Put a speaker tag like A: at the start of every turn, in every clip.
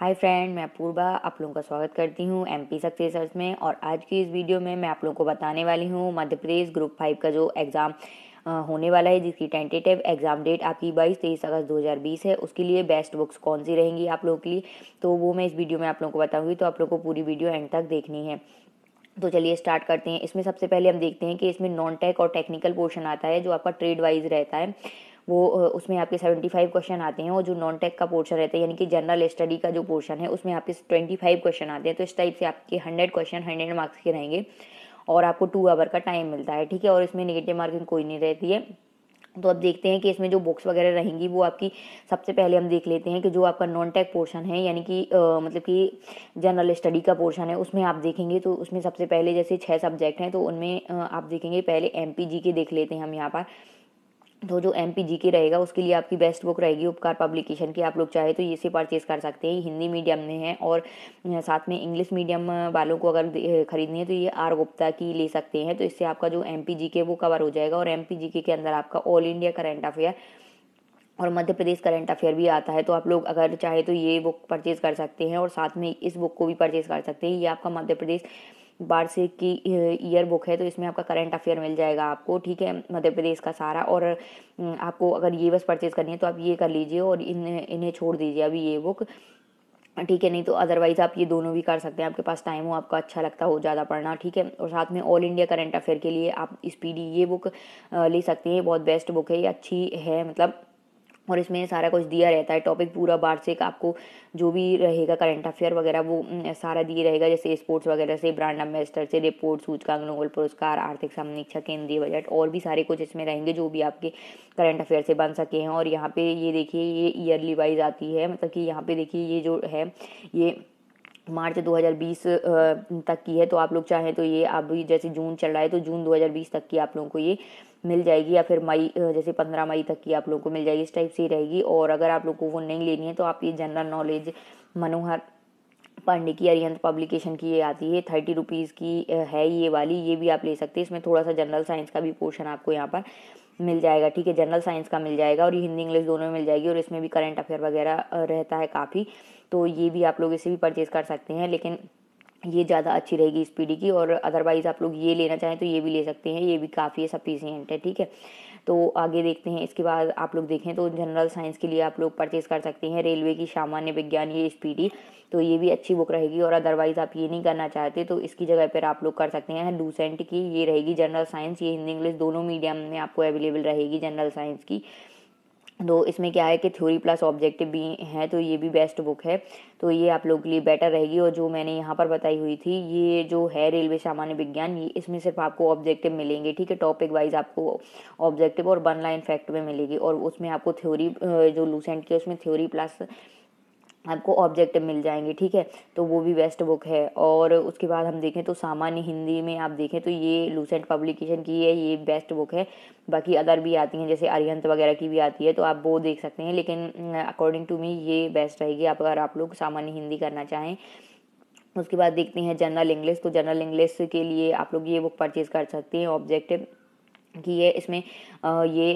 A: hi friend मैं पूर्वा आप लोगों का स्वागत करती हूँ एम पी सक्सेसर्स में और आज की इस वीडियो में मैं आप लोगों को बताने वाली हूँ मध्य प्रदेश ग्रुप फाइव का जो एग्ज़ाम होने वाला है जिसकी टेंटेटिव एग्ज़ाम डेट आपकी बाईस तेईस अगस्त 2020 है उसके लिए बेस्ट बुक्स कौन सी रहेंगी आप लोगों के लिए तो वो मैं इस वीडियो में आप लोगों को बताऊँगी तो आप लोग को पूरी वीडियो एंड तक देखनी है तो चलिए स्टार्ट करते हैं इसमें सबसे पहले हम देखते हैं कि इसमें नॉन टेक और टेक्निकल पोर्शन आता है जो आपका ट्रेड वाइज रहता है वो उसमें आपके सेवेंटी फाइव क्वेश्चन आते हैं और जो नॉन टेक का पोर्शन रहता है यानी कि जनरल स्टडी का जो पोर्शन है उसमें आपके ट्वेंटी फाइव क्वेश्चन आते हैं तो इस टाइप से आपके हंड्रेड क्वेश्चन हंड्रेड मार्क्स के रहेंगे और आपको टू आवर का टाइम मिलता है ठीक है और इसमें निगेटिव मार्किंग कोई नहीं रहती है तो आप देखते हैं कि इसमें जो बुक्स वगैरह रहेंगी वो आपकी सबसे पहले हम देख लेते हैं कि जो आपका नॉन टेक पोर्शन है यानी कि मतलब कि जनरल स्टडी का पोर्शन है उसमें आप देखेंगे तो उसमें सबसे पहले जैसे छः सब्जेक्ट हैं तो उनमें आप देखेंगे पहले एम के देख लेते हैं हम यहाँ पर तो जो एम पी जी के रहेगा उसके लिए आपकी बेस्ट बुक रहेगी उपकार पब्लिकेशन की आप लोग चाहे तो इसे परचेज़ कर सकते हैं हिंदी मीडियम में है और साथ में इंग्लिश मीडियम वालों को अगर ख़रीदनी है तो ये आर गुप्ता की ले सकते हैं तो इससे आपका जो एम पी जी के वो कवर हो जाएगा और एम पी जी के, के अंदर आपका ऑल इंडिया करेंट अफेयर और मध्य प्रदेश करंट अफेयर भी आता है तो आप लोग अगर चाहे तो ये बुक परचेज़ कर सकते हैं और साथ में इस बुक को भी परचेज़ कर सकते हैं ये आपका मध्य प्रदेश वार्षिक की ईयर बुक है तो इसमें आपका करंट अफेयर मिल जाएगा आपको ठीक है मध्य प्रदेश का सारा और आपको अगर ये बस परचेज करनी है तो आप ये कर लीजिए और इन इन्हें छोड़ दीजिए अभी ये बुक ठीक है नहीं तो अदरवाइज़ आप ये दोनों भी कर सकते हैं आपके पास टाइम हो आपको अच्छा लगता हो ज़्यादा पढ़ना ठीक है और साथ में ऑल इंडिया करंट अफेयर के लिए आप स्पीडी ये बुक ले सकते हैं बहुत बेस्ट बुक है ये अच्छी है मतलब और इसमें सारा कुछ दिया रहता है टॉपिक पूरा बार से आपको जो भी रहेगा करंट अफेयर वगैरह वो सारा दिए रहेगा जैसे स्पोर्ट्स वगैरह से ब्रांड एम्बेसडर से रिपोर्ट सूचकांक नोबल पुरस्कार आर्थिक समीक्षा केंद्रीय बजट और भी सारे कुछ इसमें रहेंगे जो भी आपके करंट अफेयर से बन सके हैं और यहाँ पे ये देखिए ये ईयरली वाइज आती है मतलब कि यहाँ पे देखिए ये जो है ये मार्च 2020 तक की है तो आप लोग चाहें तो ये अभी जैसे जून चल रहा है तो जून 2020 तक की आप लोगों को ये मिल जाएगी या फिर मई जैसे पंद्रह मई तक की आप लोगों को मिल जाएगी इस टाइप से ही रहेगी और अगर आप लोग को वो नहीं लेनी है तो आप ये जनरल नॉलेज मनोहर पांडे की अरियंत पब्लिकेशन की ये आती है थर्टी रुपीज़ की है ये वाली ये भी आप ले सकते हैं इसमें थोड़ा सा जनरल साइंस का भी पोर्शन आपको यहाँ पर मिल जाएगा ठीक है जनरल साइंस का मिल जाएगा और ये हिंदी इंग्लिश दोनों में मिल जाएगी और इसमें भी करंट अफेयर वगैरह रहता है काफ़ी तो ये भी आप लोग इसे भी परचेज़ कर सकते हैं लेकिन ये ज़्यादा अच्छी रहेगी इस की और अदरवाइज़ आप लोग ये लेना चाहें तो ये भी ले सकते हैं ये भी काफ़ी सफिशियंट है ठीक है तो आगे देखते हैं इसके बाद आप लोग देखें तो जनरल साइंस के लिए आप लोग परचेज़ कर सकते हैं रेलवे की सामान्य विज्ञान ये स्पीडी तो ये भी अच्छी बुक रहेगी और अदरवाइज़ आप ये नहीं करना चाहते तो इसकी जगह पर आप लोग कर सकते हैं लूसेंट की ये रहेगी जनरल साइंस ये हिंदी इंग्लिश दोनों मीडियम में आपको अवेलेबल रहेगी जनरल साइंस की तो इसमें क्या है कि थ्योरी प्लस ऑब्जेक्टिव भी हैं तो ये भी बेस्ट बुक है तो ये आप लोगों के लिए बेटर रहेगी और जो मैंने यहाँ पर बताई हुई थी ये जो है रेलवे सामान्य विज्ञान ये इसमें सिर्फ आपको ऑब्जेक्टिव मिलेंगे ठीक है टॉपिक वाइज आपको ऑब्जेक्टिव और वन लाइन फैक्ट में मिलेगी और उसमें आपको थ्योरी जो लूसेंट की उसमें थ्योरी प्लस आपको ऑब्जेक्टिव मिल जाएंगे ठीक है तो वो भी बेस्ट बुक है और उसके बाद हम देखें तो सामान्य हिंदी में आप देखें तो ये लूसेंट पब्लिकेशन की है ये बेस्ट बुक है बाकी अदर भी आती हैं जैसे अरिहंत वगैरह की भी आती है तो आप वो देख सकते हैं लेकिन अकॉर्डिंग टू मी ये बेस्ट रहेगी आप अगर आप लोग सामान्य हिंदी करना चाहें उसके बाद देखते हैं जनरल इंग्लिश तो जनरल इंग्लिश के लिए आप लोग ये बुक परचेज़ कर सकते हैं ऑब्जेक्टिव की है इसमें ये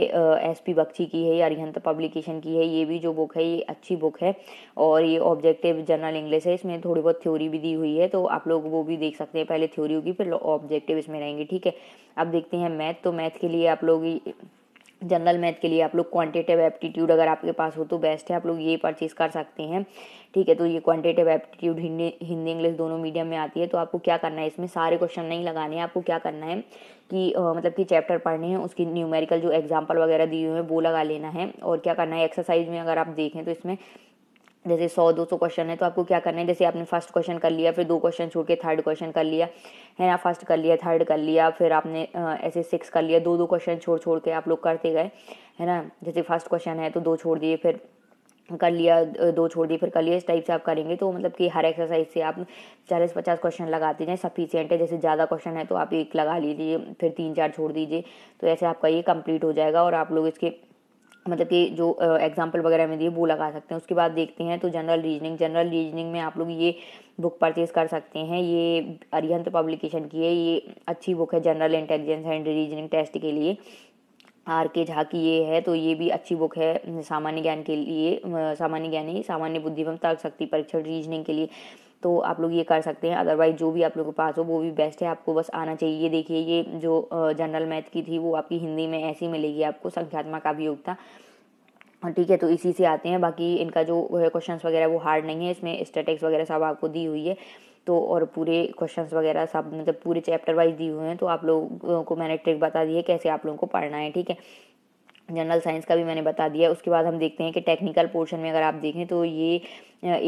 A: एस पी बख्शी की है या अरिहंत पब्लिकेशन की है ये भी जो बुक है ये अच्छी बुक है और ये ऑब्जेक्टिव जनरल इंग्लिश है इसमें थोड़ी बहुत थ्योरी भी दी हुई है तो आप लोग वो भी देख सकते हैं पहले थ्योरी होगी फिर ऑब्जेक्टिव इसमें रहेंगे ठीक है अब देखते हैं मैथ तो मैथ के लिए आप लोग जनरल मैथ के लिए आप लोग क्वांटिटिव एप्टीट्यूड अगर आपके पास हो तो बेस्ट है आप लोग ये परचेज़ कर सकते हैं ठीक है तो ये quantitative aptitude Hindi Hindi English दोनों मीडियम में आती है तो आपको क्या करना है इसमें सारे क्वेश्चन नहीं लगाने हैं आपको क्या करना है कि आ, मतलब कि चैप्टर पढ़ने हैं उसकी न्यूमेरिकल जो एग्जाम्पल वगैरह दिए हुए हैं वो लगा लेना है और क्या करना है एक्सरसाइज में अगर आप देखें तो इसमें जैसे सौ दो सौ क्वेश्चन है तो आपको क्या करना है जैसे आपने फर्स्ट क्वेश्चन कर लिया फिर दो क्वेश्चन छोड़ के थर्ड क्वेश्चन कर लिया है ना फर्स्ट कर लिया थर्ड कर लिया फिर आपने ऐसे सिक्स कर लिया दो दो क्वेश्चन छोड़ छोड़ के आप लोग करते गए है ना जैसे फर्स्ट क्वेश्चन है तो दो छोड़ दिए फिर कर लिया दो छोड़ दिए फिर कर लिया इस टाइप से आप करेंगे तो मतलब कि हर एक्सरसाइज से आप चालीस पचास क्वेश्चन लगाते जाएँ सफिशियंट है जैसे ज़्यादा क्वेश्चन है तो आप एक लगा लीजिए फिर तीन चार छोड़ दीजिए तो ऐसे आपका ये कंप्लीट हो जाएगा और आप लोग इसके मतलब कि जो एग्जाम्पल वगैरह में दिए वो लगा सकते हैं उसके बाद देखते हैं तो जनरल रीजनिंग जनरल रीजनिंग में आप लोग ये बुक परचेज कर सकते हैं ये अरिहंत पब्लिकेशन की है ये अच्छी बुक है general intelligence and reasoning test के लिए आर के झा की ये है तो ये भी अच्छी बुक है सामान्य ज्ञान के लिए सामान्य ज्ञान ही सामान्य बुद्धि एवं तर्क शक्ति परीक्षण रीजनिंग के लिए तो आप लोग ये कर सकते हैं अदरवाइज जो भी आप लोग के पास हो वो भी बेस्ट है आपको बस आना चाहिए ये देखिए ये जो जनरल मैथ की थी वो आपकी हिंदी में ऐसी मिलेगी आपको संख्यात्मक अभियोगता हाँ, ठीक है तो इसी से आते हैं बाकी इनका जो क्वेश्चन वगैरह वो हार्ड नहीं है इसमें स्टेटिक्स वगैरह सब आपको दी हुई है तो और पूरे क्वेश्चंस वगैरह सब मतलब पूरे चैप्टर वाइज दिए हुए हैं तो आप लोगों को मैंने ट्रिक बता दी है कैसे आप लोगों को पढ़ना है ठीक है जनरल साइंस का भी मैंने बता दिया उसके बाद हम देखते हैं कि टेक्निकल पोर्शन में अगर आप देखें तो ये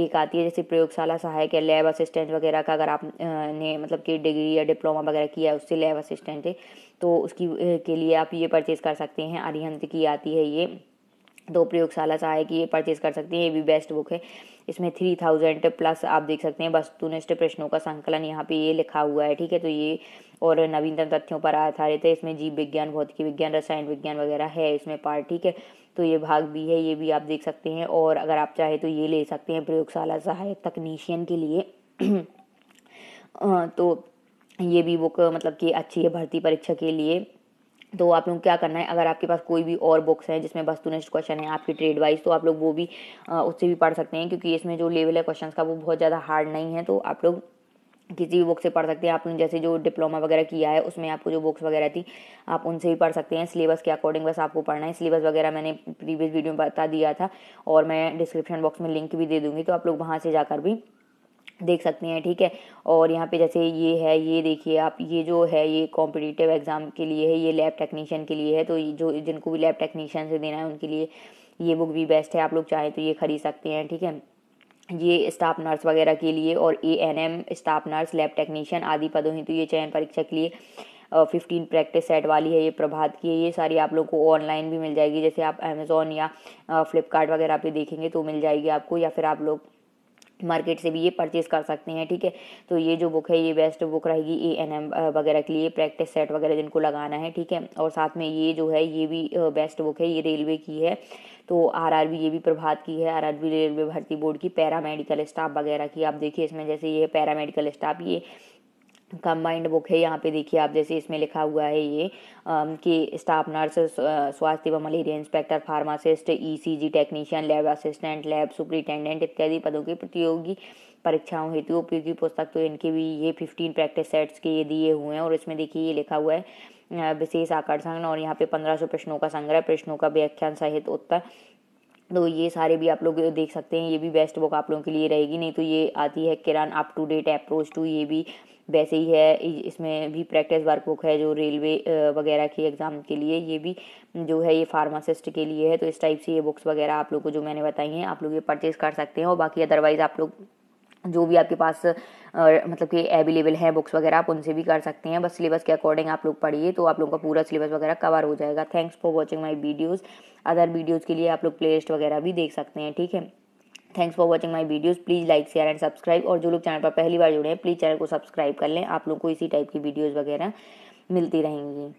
A: एक आती है जैसे प्रयोगशाला सहायक या लैब असिस्टेंट वगैरह का अगर आपने मतलब कि डिग्री या डिप्लोमा वगैरह किया है उससे लैब असिस्टेंट है तो उसकी के लिए आप ये परचेज़ कर सकते हैं अरिहंत की आती है ये तो प्रयोगशाला सहायक ये परचेज कर सकते हैं ये भी बेस्ट बुक है इसमें थ्री थाउजेंड प्लस आप देख सकते हैं वस्तुनिष्ठ प्रश्नों का संकलन यहाँ पे ये लिखा हुआ है ठीक है तो ये और नवीनतम तथ्यों पर आधारित है इसमें जीव विज्ञान भौतिकी विज्ञान रसायन विज्ञान वगैरह है इसमें पार्ट ठीक है तो ये भाग भी है ये भी आप देख सकते हैं और अगर आप चाहें तो ये ले सकते हैं प्रयोगशाला सहायक तकनीशियन के लिए तो ये भी बुक मतलब कि अच्छी है भर्ती परीक्षा के लिए तो आप लोग क्या करना है अगर आपके पास कोई भी और बुक्स हैं जिसमें वस्तुनिष्ठ क्वेश्चन है आपकी ट्रेड वाइज तो आप लोग वो भी आ, उससे भी पढ़ सकते हैं क्योंकि इसमें जो लेवल है क्वेश्चन का वो बहुत ज़्यादा हार्ड नहीं है तो आप लोग किसी भी बुक से पढ़ सकते हैं आपने जैसे जो डिप्लोमा वगैरह किया है उसमें आपको जो बुक्स वगैरह थी आप उनसे भी पढ़ सकते हैं सिलेबस के अकॉर्डिंग बस आपको पढ़ना है सिलेबस वगैरह मैंने प्रीवियस वीडियो में बता दिया था और मैं डिस्क्रिप्शन बॉक्स में लिंक भी दे दूँगी तो आप लोग वहाँ से जाकर भी देख सकते हैं ठीक है और यहाँ पे जैसे ये है ये देखिए आप ये जो है ये कॉम्पिटिटिव एग्ज़ाम के लिए है ये लैब टेक्नीशियन के लिए है तो जो जिनको भी लैब टेक्नीशियन से देना है उनके लिए ये बुक भी बेस्ट है आप लोग चाहें तो ये खरीद सकते हैं ठीक है ये स्टाफ नर्स वगैरह के लिए और A N M staff nurse lab technician आदि पदों हेतु तो ये चयन परीक्षा के लिए फिफ्टीन प्रैक्टिस सेट वाली है ये प्रभात की है ये सारी आप लोग को ऑनलाइन भी मिल जाएगी जैसे आप अमेज़ोन या फ्लिपकार्ट वगैरह पे देखेंगे तो मिल जाएगी आपको या फिर आप लोग मार्केट से भी ये परचेज़ कर सकते हैं ठीक है तो ये जो बुक है ये बेस्ट बुक रहेगी ए एन एम वगैरह के लिए प्रैक्टिस सेट वगैरह जिनको लगाना है ठीक है और साथ में ये जो है ये भी बेस्ट बुक है ये रेलवे की है तो आरआरबी ये भी प्रभात की है आरआरबी रेलवे भर्ती बोर्ड की पैरा मेडिकल स्टाफ वगैरह की आप देखिए इसमें जैसे ये पैरा मेडिकल स्टाफ ये कंबाइंड बुक है यहाँ पे देखिए आप जैसे इसमें लिखा हुआ है ये आ, कि स्टाफ नर्स स्वास्थ्य व malaria inspector pharmacist ECG technician lab assistant lab superintendent इत्यादि पदों की प्रतियोगी परीक्षाओं हेतु उपयोगी पुस्तक तो इनके भी ये फिफ्टीन प्रैक्टिस सेट्स के ये दिए हुए हैं और इसमें देखिए ये लिखा हुआ है विशेष आकर्षण और यहाँ पे पंद्रह सौ प्रश्नों का संग्रह प्रश्नों का व्याख्यान सहित उत्तर तो ये सारे भी आप लोग देख सकते हैं ये भी बेस्ट बुक आप लोगों के लिए रहेगी नहीं तो ये आती है Kiran up to date approach to ये भी वैसे ही है इसमें भी प्रैक्टिस वर्कबुक है जो रेलवे वगैरह की एग्ज़ाम के लिए ये भी जो है ये फार्मासिस्ट के लिए है तो इस टाइप से ये बुक्स वगैरह आप लोग को जो मैंने बताई हैं आप लोग ये परचेज़ कर सकते हैं और बाकी अदरवाइज़ आप लोग जो भी आपके पास मतलब कि अवेलेबल है बुक्स वगैरह आप उनसे भी कर सकते हैं बस सिलेबस के अकॉर्डिंग आप लोग पढ़िए तो आप लोगों का पूरा सिलेबस वगैरह कवर हो जाएगा thanks for watching my videos other videos के लिए आप लोग प्ले लिस्ट वगैरह भी देख सकते हैं ठीक है thanks for watching my videos please like share and subscribe और जो लोग चैनल पर पहली बार जुड़े हैं प्लीज़ चैनल को सब्सक्राइब कर लें आप लोग को इसी टाइप की वीडियोज़ वगैरह मिलती रहेंगी